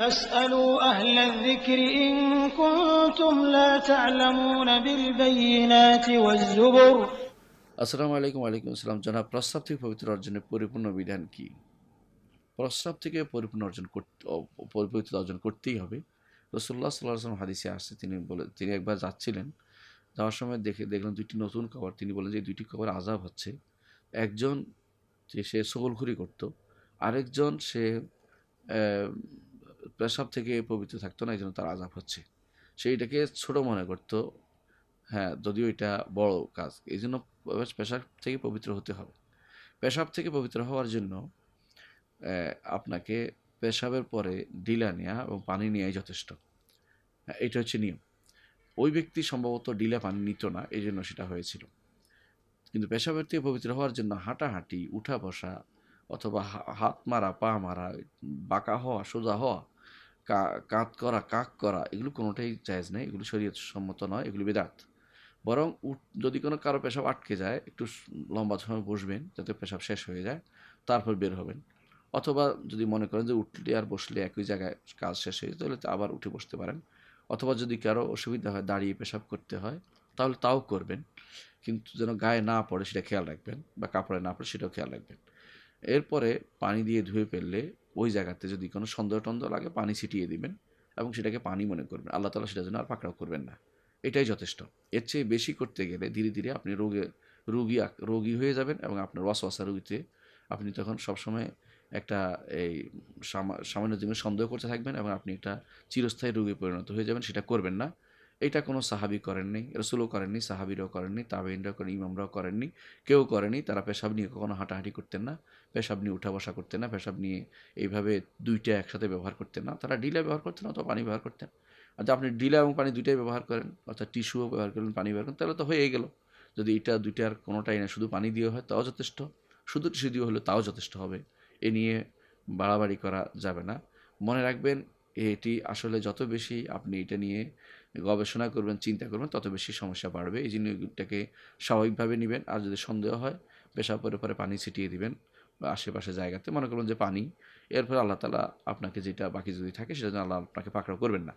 প্রস্তাব থেকে পবিত্র অর্জনের পরিপূর্ণ বিধান কি প্রস্তাব থেকে পরিপূর্ণ অর্জন করতে অর্জন করতেই হবে রসুল্লাহ হাদিসে আসছে তিনি বলে তিনি একবার যাচ্ছিলেন যাওয়ার সময় দেখে দেখলেন দুইটি নতুন খাবার তিনি বলেন যে দুইটি খাবার আজাব হচ্ছে একজন যে সে সবলঘুরি করত আরেকজন সে পেশাব থেকে পবিত্র থাকতো না এই জন্য তার আজাব হচ্ছে সে এটাকে ছোট মনে করতো হ্যাঁ যদিও এটা বড় কাজ এই জন্য পেশাব থেকে পবিত্র হতে হবে পেশাব থেকে পবিত্র হওয়ার জন্য আপনাকে পেশাবের পরে ডিলা নেওয়া এবং পানি নেওয়াই যথেষ্ট হ্যাঁ, এটা হচ্ছে নিয়ম ওই ব্যক্তি সম্ভবত ডিলা পানি নিত না এই জন্য সেটা হয়েছিল কিন্তু পেশাবের থেকে পবিত্র হওয়ার জন্য হাঁটাহাঁটি উঠা বসা অথবা হাত মারা পা মারা বাঁকা হওয়া সোজা হওয়া কাঁত করা কাক করা এগুলো কোনোটাই চাইজ নেই এগুলো শরীর সম্মত নয় এগুলো বেদাত বরং উঠ যদি কোনো কারো পেশাব আটকে যায় একটু লম্বা সময় বসবেন যাতে পেশাব শেষ হয়ে যায় তারপর বের হবেন অথবা যদি মনে করেন যে উঠলে আর বসলে একই জায়গায় কাজ শেষ হয়ে যায় তাহলে আবার উঠে বসতে পারেন অথবা যদি কারো অসুবিধা হয় দাঁড়িয়ে পেশাব করতে হয় তাহলে তাও করবেন কিন্তু যেন গায়ে না পড়ে সেটা খেয়াল রাখবেন বা কাপড়ে না পড়ে সেটাও খেয়াল রাখবেন এরপরে পানি দিয়ে ধুয়ে ফেললে ওই জায়গাতে যদি কোনো সন্দেহ টন্দেহ লাগে পানি ছিটিয়ে দিবেন এবং সেটাকে পানি মনে করবেন আল্লাহ তালা সেটা জন্য আর পাকড়াও করবেন না এটাই যথেষ্ট এর চেয়ে বেশি করতে গেলে ধীরে ধীরে আপনি রোগে রোগী রোগী হয়ে যাবেন এবং আপনার ওয়াসওয়াসা রোগীতে আপনি তখন সবসময় একটা এই সামান্য জীবনে সন্দেহ করতে থাকবেন এবং আপনি একটা চিরস্থায়ী রোগে পরিণত হয়ে যাবেন সেটা করবেন না এটা কোনো সাহাবি করেননি রসুলও করেননি সাহাবিরাও করেননি তাবেইনরাও করেন ইমামরাও করেননি কেউ করেনি তারা পেশাব নিয়ে কখনো হাঁটাহাঁটি করতেন না পেশাব নিয়ে উঠা বসা করতেন না পেশাব নিয়ে এইভাবে দুইটা একসাথে ব্যবহার করতেন না তারা ডিলা ব্যবহার করতেন অথবা পানি ব্যবহার করতেন আচ্ছা আপনি ডিলা এবং পানি দুইটাই ব্যবহার করেন অর্থাৎ টিস্যুও ব্যবহার করেন পানি ব্যবহার করেন তাহলে তো হয়ে গেল যদি এটা দুইটার কোনোটাই না শুধু পানি দিয়ে হয় তাও যথেষ্ট শুধু টিস্যু দিয়ে হলে তাও যথেষ্ট হবে এ নিয়ে বাড়াবাড়ি করা যাবে না মনে রাখবেন এটি আসলে যত বেশি আপনি এটা নিয়ে গবেষণা করবেন চিন্তা করবেন তত বেশি সমস্যা বাড়বে এই জন্যটাকে স্বাভাবিকভাবে নেবেন আর যদি সন্দেহ হয় পেশা পরে পরে পানি ছিটিয়ে দিবেন বা আশেপাশে জায়গাতে মনে করবেন যে পানি এরপর আল্লাহ তালা আপনাকে যেটা বাকি যদি থাকে সেটা আল্লাহ আপনাকে পাকড়াও করবেন না